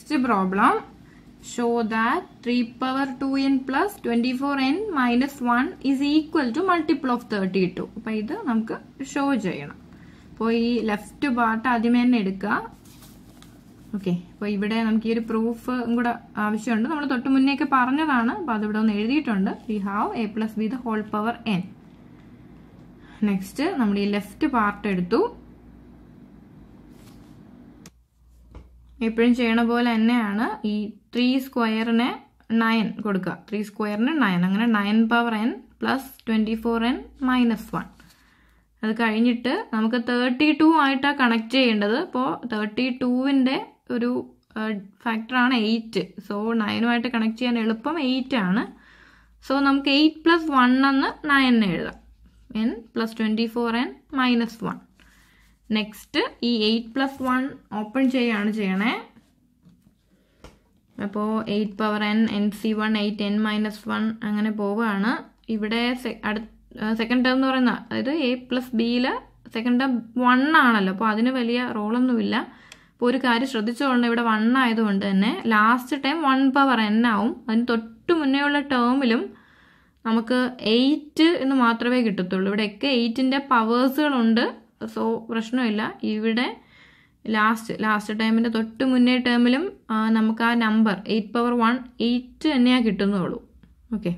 next problem show that three power two n plus twenty four n minus one is equal to multiple of thirty two അപ്പൊ ഇത് നമുക്ക് show ചെയ്യണം അപ്പോൾ ഈ left part ആദ്യമേ തന്നെ എടുക്കുക ഓക്കെ അപ്പോൾ ഇവിടെ നമുക്ക് ഈ ഒരു പ്രൂഫ് കൂടെ ആവശ്യമുണ്ട് നമ്മൾ തൊട്ട് മുന്നേ ഒക്കെ പറഞ്ഞതാണ് അപ്പോൾ അതിവിടെ ഒന്ന് എഴുതിയിട്ടുണ്ട് we have A plus B the whole power n next നമ്മൾ ഈ ലെഫ്റ്റ് പാർട്ട് എടുത്തു എപ്പോഴും ചെയ്യണ പോലെ തന്നെയാണ് ഈ ത്രീ സ്ക്വയറിന് നയൻ കൊടുക്കുക ത്രീ സ്ക്വയറിന് നയൻ അങ്ങനെ nine power n plus twenty four n minus one അത് കഴിഞ്ഞിട്ട് നമുക്ക് തേർട്ടി ടു ആയിട്ടാണ് കണക്ട് ചെയ്യേണ്ടത് ഇപ്പോൾ തേർട്ടി ടുവിൻ്റെ ഒരു ഫാക്ടറാണ് എയ്റ്റ് സോ നയനുമായിട്ട് കണക്ട് ചെയ്യാൻ എളുപ്പം എയ്റ്റ് ആണ് സോ നമുക്ക് എയ്റ്റ് പ്ലസ് വൺ എന്ന് നയൻ എഴുതാം n plus twenty four n minus one next ഈ എയ്റ്റ് പ്ലസ് വൺ ഓപ്പൺ ചെയ്യാണ് ചെയ്യണേ അപ്പോൾ eight power n n C one eight n minus one അങ്ങനെ പോവുകയാണ് ഇവിടെ സെക്കൻഡ് ടേം എന്ന് പറയുന്ന അതായത് എ പ്ലസ് ബിയിൽ സെക്കൻഡ് ടേം വൺ ആണല്ലോ അപ്പോൾ അതിന് വലിയ റോളൊന്നുമില്ല അപ്പോൾ ഒരു കാര്യം ശ്രദ്ധിച്ചുകൊണ്ട് ഇവിടെ വൺ ആയതുകൊണ്ട് തന്നെ last time one power n ആവും അതിന് തൊട്ട് മുന്നേ ഉള്ള ടേമിലും നമുക്ക് എയ്റ്റ് എന്ന് മാത്രമേ കിട്ടത്തുള്ളൂ ഇവിടെയൊക്കെ എയ്റ്റിൻ്റെ പവേഴ്സുകളുണ്ട് സോ പ്രശ്നമില്ല ഇവിടെ ലാസ്റ്റ് ലാസ്റ്റ് ടൈമിൻ്റെ തൊട്ട് മുന്നേ ടേമിലും നമുക്ക് ആ number eight power one eight തന്നെയാണ് കിട്ടുന്നുള്ളൂ ഓക്കെ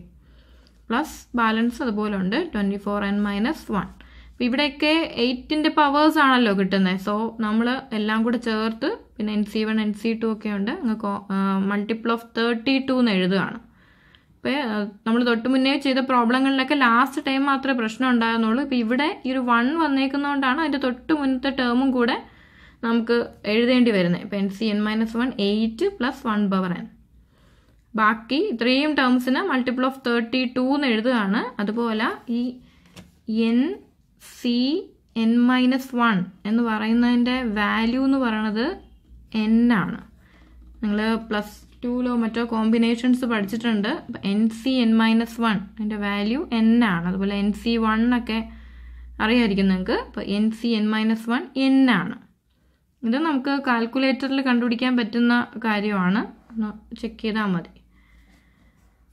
പ്ലസ് ബാലൻസ് അതുപോലെ ഉണ്ട് twenty four n minus one അപ്പോൾ ഇവിടെയൊക്കെ എയ്റ്റിൻ്റെ പവേഴ്സ് ആണല്ലോ കിട്ടുന്നത് സോ നമ്മൾ എല്ലാം കൂടെ ചേർത്ത് പിന്നെ n C one n C two ഒക്കെ ഉണ്ട് നിങ്ങൾക്ക് മൾട്ടിപ്പിൾ ഓഫ് തേർട്ടി ടു എന്ന് എഴുതുകയാണ് ഇപ്പോൾ നമ്മൾ തൊട്ട് മുന്നേ ചെയ്ത പ്രോബ്ലങ്ങളിലൊക്കെ ലാസ്റ്റ് ടൈം മാത്രമേ പ്രശ്നം ഉണ്ടായിരുന്നുള്ളൂ ഇപ്പോൾ ഇവിടെ ഈ ഒരു വൺ വന്നേക്കുന്നതുകൊണ്ടാണ് അതിൻ്റെ തൊട്ട് മുന്നത്തെ ടേമും കൂടെ നമുക്ക് എഴുതേണ്ടി വരുന്നത് ഇപ്പോൾ n C n minus one eight plus one power n ബാക്കി ഇത്രയും ടേംസിന് മൾട്ടിപ്പിൾ ഓഫ് തേർട്ടി ടു എന്ന് എഴുതുകയാണ് അതുപോലെ ഈ n C n minus one എന്ന് പറയുന്നതിൻ്റെ വാല്യൂ എന്ന് പറയുന്നത് എൻ ആണ് നിങ്ങൾ പ്ലസ് ടൂലോ മറ്റോ കോമ്പിനേഷൻസ് പഠിച്ചിട്ടുണ്ട് n C n minus one അതിൻ്റെ വാല്യൂ എൻ ആണ് അതുപോലെ എൻ സി വൺ ഒക്കെ അറിയായിരിക്കും നിങ്ങൾക്ക് അപ്പോൾ n C n minus one n ആണ് ഇത് നമുക്ക് കാൽക്കുലേറ്ററിൽ കണ്ടുപിടിക്കാൻ പറ്റുന്ന കാര്യമാണ് ഒന്ന് ചെക്ക് ചെയ്താൽ മതി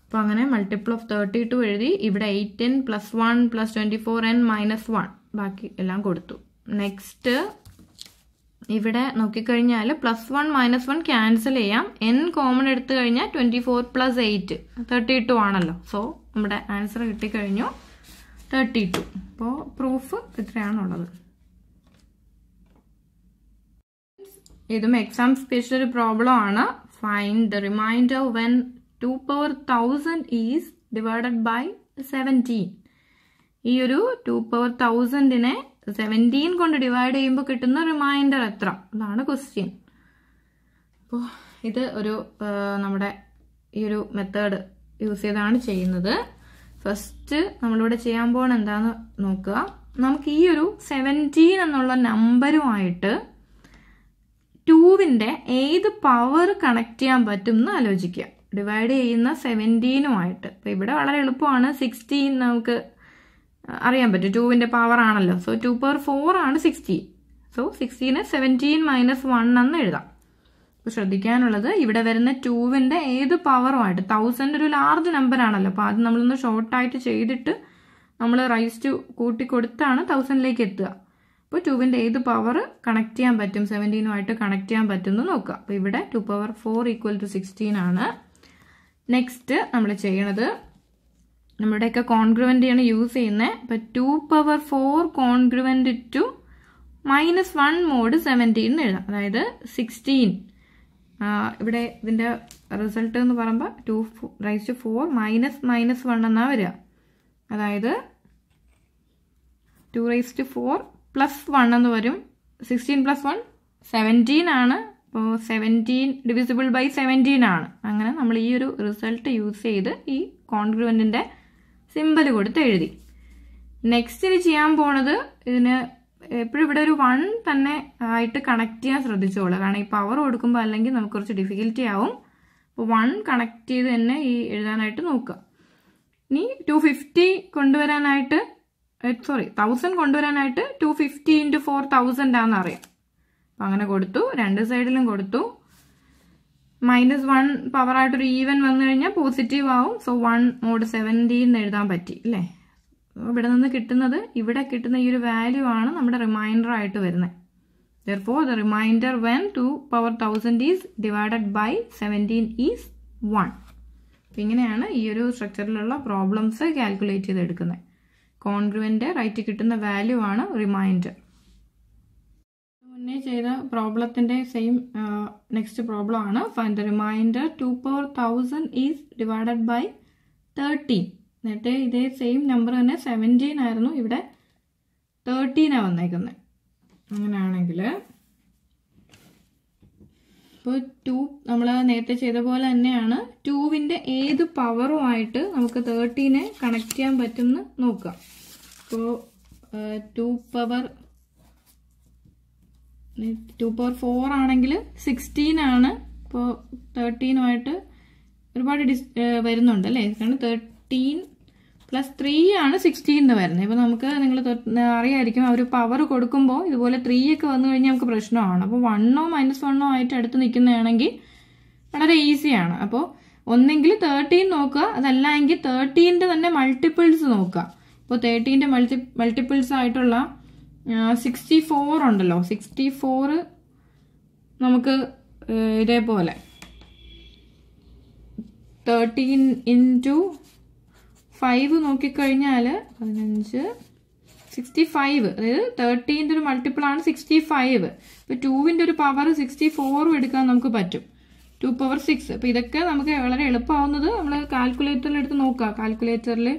അപ്പോൾ അങ്ങനെ മൾട്ടിപ്പിൾ ഓഫ് തേർട്ടി ടു എഴുതി ഇവിടെ eight n plus one plus twenty four n minus one ബാക്കി എല്ലാം കൊടുത്തു നെക്സ്റ്റ് ഇവിടെ നോക്കിക്കഴിഞ്ഞാൽ plus one minus one cancel ചെയ്യാം എൻ കോമൺ എടുത്തു കഴിഞ്ഞാൽ twenty four plus eight thirty two ആണല്ലോ സോ നമ്മുടെ ആൻസർ കിട്ടിക്കഴിഞ്ഞു തേർട്ടി ടു അപ്പോൾ പ്രൂഫ് ഇത്രയാണുള്ളത് ഇതും എക്സാം സ്പെഷ്യൽ ഒരു പ്രോബ്ലം ആണ് find the remainder when two power thousand is divided by seventeen ഈ ഒരു ടു പവർ തൗസൻഡിനെ സെവൻറ്റീൻ കൊണ്ട് ഡിവൈഡ് ചെയ്യുമ്പോൾ കിട്ടുന്ന റിമൈൻഡർ എത്ര അതാണ് ക്വസ്റ്റ്യൻ അപ്പോൾ ഇത് ഒരു നമ്മുടെ ഈ ഒരു മെത്തേഡ് യൂസ് ചെയ്താണ് ചെയ്യുന്നത് ഫസ്റ്റ് നമ്മളിവിടെ ചെയ്യാൻ പോകണം എന്താന്ന് നോക്കുക നമുക്ക് ഈ ഒരു സെവൻറ്റീൻ എന്നുള്ള നമ്പറുമായിട്ട് ടൂവിൻ്റെ ഏത് പവർ കണക്ട് ചെയ്യാൻ പറ്റും എന്ന് ആലോചിക്കുക ഡിവൈഡ് ചെയ്യുന്ന സെവൻറ്റീനുമായിട്ട് അപ്പം ഇവിടെ വളരെ എളുപ്പമാണ് സിക്സ്റ്റീൻ നമുക്ക് അറിയാൻ പറ്റും ടൂവിൻ്റെ പവർ ആണല്ലോ സോ ടു പവർ ഫോർ ആണ് സിക്സ്റ്റീൻ സോ സിക്സ്റ്റീന് സെവൻറ്റീൻ മൈനസ് വൺ എന്ന് എഴുതാം അപ്പോൾ ശ്രദ്ധിക്കാനുള്ളത് ഇവിടെ വരുന്ന ടൂവിൻ്റെ ഏത് പവറുമായിട്ട് തൗസൻഡ് ഒരു ലാർജ് നമ്പർ ആണല്ലോ അപ്പോൾ അത് നമ്മളൊന്ന് ഷോർട്ടായിട്ട് ചെയ്തിട്ട് നമ്മൾ റൈസ് ടു കൂട്ടി കൊടുത്താണ് തൗസൻഡിലേക്ക് എത്തുക അപ്പോൾ ടൂവിൻ്റെ ഏത് പവർ കണക്ട് ചെയ്യാൻ പറ്റും സെവൻറ്റീനുമായിട്ട് കണക്ട് ചെയ്യാൻ എന്ന് നോക്കുക അപ്പോൾ ഇവിടെ two power four equal to sixteen ആണ് നെക്സ്റ്റ് നമ്മൾ ചെയ്യണത് നമ്മുടെയൊക്കെ കോൺഗ്രുവൻ്റെയാണ് യൂസ് ചെയ്യുന്നത് അപ്പം two power four congruent to minus one mod seventeen എന്ന് എഴുതാം അതായത് സിക്സ്റ്റീൻ ഇവിടെ ഇതിൻ്റെ റിസൾട്ട് എന്ന് പറയുമ്പോൾ two raise to four minus minus one എന്നാണ് വരിക അതായത് two raise to four plus one എന്ന് വരും സിക്സ്റ്റീൻ പ്ലസ് വൺ സെവൻറ്റീൻ ആണ് അപ്പോൾ സെവൻറ്റീൻ ഡിവിസിബിൾ ബൈ സെവൻറ്റീൻ ആണ് അങ്ങനെ നമ്മൾ ഈ ഒരു റിസൾട്ട് യൂസ് ചെയ്ത് ഈ കോൺഗ്രുവൻറ്റിൻ്റെ സിമ്പിൾ കൊടുത്ത് എഴുതി നെക്സ്റ്റ് ഇത് ചെയ്യാൻ പോണത് ഇതിന് എപ്പോഴും ഇവിടെ ഒരു വൺ തന്നെ ആയിട്ട് കണക്ട് ചെയ്യാൻ ശ്രദ്ധിച്ചോളൂ കാരണം ഈ പവർ കൊടുക്കുമ്പോൾ അല്ലെങ്കിൽ നമുക്ക് കുറച്ച് ഡിഫിക്കൽറ്റി ആവും അപ്പോൾ വൺ കണക്ട് ചെയ്ത് തന്നെ ഈ എഴുതാനായിട്ട് നോക്കുക ഇനി ടു ഫിഫ്റ്റി കൊണ്ടുവരാനായിട്ട് സോറി തൗസൻഡ് കൊണ്ടുവരാനായിട്ട് two fifty into four thousand ആണെന്ന് അറിയാം അപ്പം അങ്ങനെ കൊടുത്തു രണ്ട് സൈഡിലും കൊടുത്തു മൈനസ് വൺ പവർ ഈവൻ വന്നു കഴിഞ്ഞാൽ പോസിറ്റീവ് ആവും സോ വൺ മോഡ് സെവൻറ്റീൻ എഴുതാൻ പറ്റി അല്ലേ ഇവിടെ നിന്ന് കിട്ടുന്നത് ഇവിടെ കിട്ടുന്ന ഈ ഒരു വാല്യൂ ആണ് നമ്മുടെ റിമൈൻഡർ ആയിട്ട് വരുന്നത് therefore the remainder when two power thousand is divided by seventeen is one ഇങ്ങനെയാണ് ഈ ഒരു സ്ട്രക്ചറിലുള്ള പ്രോബ്ലംസ് കാൽക്കുലേറ്റ് ചെയ്തെടുക്കുന്നത് കോൺഗ്രുവൻ്റെ റൈറ്റ് കിട്ടുന്ന വാല്യൂ ആണ് റിമൈൻഡർ ചെയ്ത പ്രോബ്ലത്തിൻ്റെ സെയിം നെക്സ്റ്റ് പ്രോബ്ലം ആണ് find remainder two power thousand is divided by thirteen എന്നിട്ട് ഇതേ സെയിം നമ്പർ തന്നെ സെവൻറ്റീൻ ആയിരുന്നു ഇവിടെ തേർട്ടീനാണ് വന്നേക്കുന്നത് അങ്ങനെയാണെങ്കിൽ ഇപ്പോൾ ടു നമ്മൾ നേരത്തെ ചെയ്ത പോലെ തന്നെയാണ് ടുവിൻ്റെ ഏത് പവറുമായിട്ട് നമുക്ക് തേർട്ടീനെ കണക്ട് ചെയ്യാൻ പറ്റുമെന്ന് നോക്കാം ഇപ്പോൾ two power two power four ആണെങ്കിൽ സിക്സ്റ്റീൻ ആണ് ഇപ്പോൾ തേർട്ടീനുമായിട്ട് ഒരുപാട് ഡിസ് വരുന്നുണ്ട് അല്ലേ കാരണം തേർട്ടീൻ പ്ലസ് ത്രീ ആണ് സിക്സ്റ്റീൻ എന്ന് വരുന്നത് ഇപ്പോൾ നമുക്ക് നിങ്ങൾ അറിയായിരിക്കും അവർ പവർ കൊടുക്കുമ്പോൾ ഇതുപോലെ ത്രീ ഒക്കെ വന്നു കഴിഞ്ഞാൽ നമുക്ക് പ്രശ്നമാണ് അപ്പോൾ വണ്ണോ മൈനസ് വണ്ണോ ആയിട്ട് അടുത്ത് നിൽക്കുന്നതാണെങ്കിൽ വളരെ ഈസിയാണ് അപ്പോൾ ഒന്നെങ്കിൽ തേർട്ടീൻ നോക്കുക അതല്ല എങ്കിൽ തേർട്ടീൻ്റെ തന്നെ മൾട്ടിപ്പിൾസ് നോക്കുക ഇപ്പോൾ തേർട്ടീൻ്റെ മൾട്ടി മൾട്ടിപ്പിൾസ് ആയിട്ടുള്ള സിക്സ്റ്റി ഫോർ ഉണ്ടല്ലോ സിക്സ്റ്റി ഫോർ നമുക്ക് ഇതേപോലെ തേർട്ടീൻ ഇൻറ്റു ഫൈവ് നോക്കിക്കഴിഞ്ഞാൽ പതിനഞ്ച് സിക്സ്റ്റി ഫൈവ് അതായത് തേർട്ടീൻ്റെ ഒരു മൾട്ടിപ്പിൾ ആണ് സിക്സ്റ്റി ഫൈവ് ഇപ്പോൾ ടൂവിൻ്റെ ഒരു പവർ സിക്സ്റ്റി ഫോറും എടുക്കാൻ നമുക്ക് പറ്റും ടു പവർ സിക്സ് അപ്പോൾ ഇതൊക്കെ നമുക്ക് വളരെ എളുപ്പമാവുന്നത് നമ്മൾ കാൽക്കുലേറ്ററിൽ എടുത്ത് നോക്കുക കാൽക്കുലേറ്ററിൽ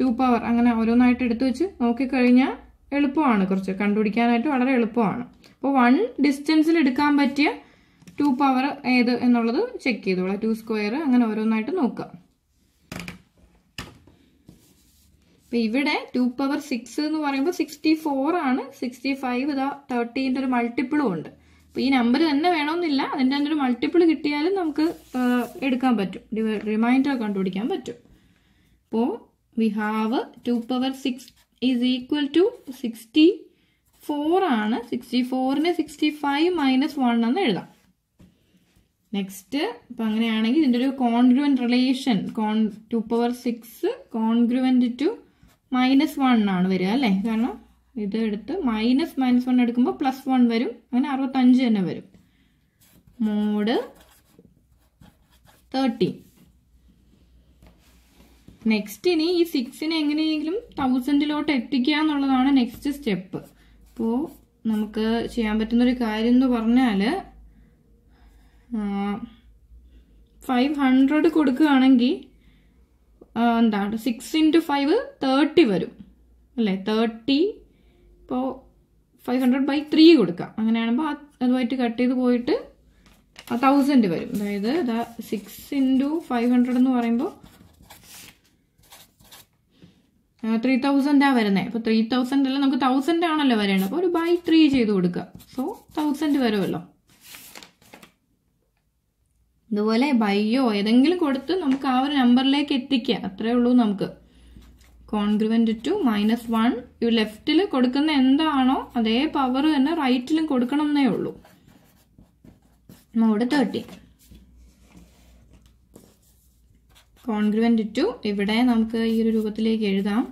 ടു പവർ അങ്ങനെ ഓരോന്നായിട്ട് എടുത്തു വെച്ച് നോക്കിക്കഴിഞ്ഞാൽ എളുപ്പമാണ് കുറച്ച് കണ്ടുപിടിക്കാനായിട്ട് വളരെ എളുപ്പമാണ് അപ്പോൾ വൺ ഡിസ്റ്റൻസിൽ എടുക്കാൻ പറ്റിയ ടു പവർ ഏത് എന്നുള്ളത് ചെക്ക് ചെയ്തോളാം ടു സ്ക്വയർ അങ്ങനെ ഓരോന്നായിട്ട് നോക്കുക അപ്പം ഇവിടെ ടു പവർ സിക്സ് എന്ന് പറയുമ്പോൾ സിക്സ്റ്റി ഫോർ ആണ് സിക്സ്റ്റി ഫൈവ് ഇതാ തേർട്ടീൻ്റെ ഒരു മൾട്ടിപ്പിളും ഉണ്ട് അപ്പോൾ ഈ നമ്പർ തന്നെ വേണമെന്നില്ല അതിൻ്റെ തന്നെ ഒരു മൾട്ടിപ്പിൾ കിട്ടിയാലും നമുക്ക് എടുക്കാൻ പറ്റും റിമൈൻഡർ കണ്ടുപിടിക്കാൻ പറ്റും അപ്പോൾ we have two power six is equal to sixty four ആണ് സിക്സ്റ്റി ഫോറിന് സിക്സ്റ്റി ഫൈവ് മൈനസ് വൺ എന്ന് എഴുതാം നെക്സ്റ്റ് അപ്പം അങ്ങനെയാണെങ്കിൽ ഇതിൻ്റെ ഒരു congruent relation con two power six congruent to minus one ആണ് വരിക അല്ലേ കാരണം ഇത് എടുത്ത് മൈനസ് മൈനസ് വൺ എടുക്കുമ്പോൾ പ്ലസ് വൺ വരും അങ്ങനെ അറുപത്തഞ്ച് തന്നെ വരും മോഡ് തേർട്ടീൻ നെക്സ്റ്റ് ഇനി ഈ സിക്സിനെ എങ്ങനെയെങ്കിലും തൗസൻഡിലോട്ട് എത്തിക്കുക എന്നുള്ളതാണ് നെക്സ്റ്റ് സ്റ്റെപ്പ് അപ്പോൾ നമുക്ക് ചെയ്യാൻ പറ്റുന്നൊരു കാര്യം എന്ന് പറഞ്ഞാൽ ഫൈവ് ഹൺഡ്രഡ് കൊടുക്കുകയാണെങ്കിൽ എന്താണ് സിക്സ് ഇൻറ്റു ഫൈവ് തേർട്ടി വരും അല്ലേ തേർട്ടി ഇപ്പോൾ ഫൈവ് ഹൺഡ്രഡ് ബൈ ത്രീ കൊടുക്കാം അങ്ങനെയാകുമ്പോൾ അതുമായിട്ട് കട്ട് ചെയ്ത് പോയിട്ട് തൗസൻഡ് വരും അതായത് സിക്സ് ഇൻറ്റു ഫൈവ് ഹൺഡ്രഡ് എന്ന് പറയുമ്പോൾ ത്രീ തൗസൻഡാ വരുന്നത് അപ്പോൾ ത്രീ തൗസൻഡ് അല്ല നമുക്ക് തൗസൻഡ് ആണല്ലോ വരേണ്ടത് അപ്പോൾ ഒരു ബൈ ത്രീ ചെയ്ത് കൊടുക്കുക സോ തൗസൻഡ് വരുമല്ലോ ഇതുപോലെ ബൈയോ ഏതെങ്കിലും കൊടുത്ത് നമുക്ക് ആ ഒരു നമ്പറിലേക്ക് എത്തിക്കുക അത്രേ ഉള്ളൂ നമുക്ക് കോൺഗ്രുവൻ്റ് ടു മൈനസ് വൺ ഈ ലെഫ്റ്റിൽ കൊടുക്കുന്ന എന്താണോ അതേ പവർ തന്നെ റൈറ്റിലും കൊടുക്കണം എന്നേ ഉള്ളൂ മോഡ് തേർട്ടി കോൺഗ്രുവൻ്റ് ടു ഇവിടെ നമുക്ക് ഈ ഒരു രൂപത്തിലേക്ക് എഴുതാം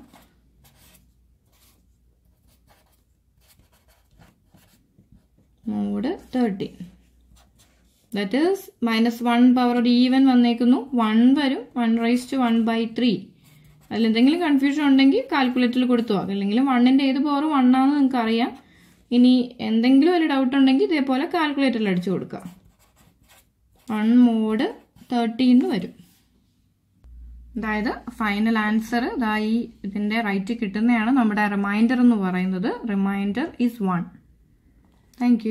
mod thirteen that is minus one power ഒരു ഈവൻ വന്നേക്കുന്നു വൺ വരും one rise to one by three അതിൽ എന്തെങ്കിലും കൺഫ്യൂഷൻ ഉണ്ടെങ്കിൽ കാൽക്കുലേറ്ററിൽ കൊടുത്തു പോകാം അല്ലെങ്കിൽ വണ്ണിൻ്റെ ഏത് പവർ വണ്ണാന്ന് നിങ്ങൾക്ക് അറിയാം ഇനി എന്തെങ്കിലും ഒരു ഡൗട്ട് ഉണ്ടെങ്കിൽ ഇതേപോലെ കാൽക്കുലേറ്ററിൽ അടിച്ചു കൊടുക്കാം വൺ മോഡ് തേർട്ടീന്ന് വരും അതായത് ഫൈനൽ ആൻസർ ഇതാ ഈ ഇതിൻ്റെ റൈറ്റ് കിട്ടുന്നതാണ് നമ്മുടെ റിമൈൻഡർ എന്ന് പറയുന്നത് റിമൈൻഡർ ഈസ് വൺ താങ്ക്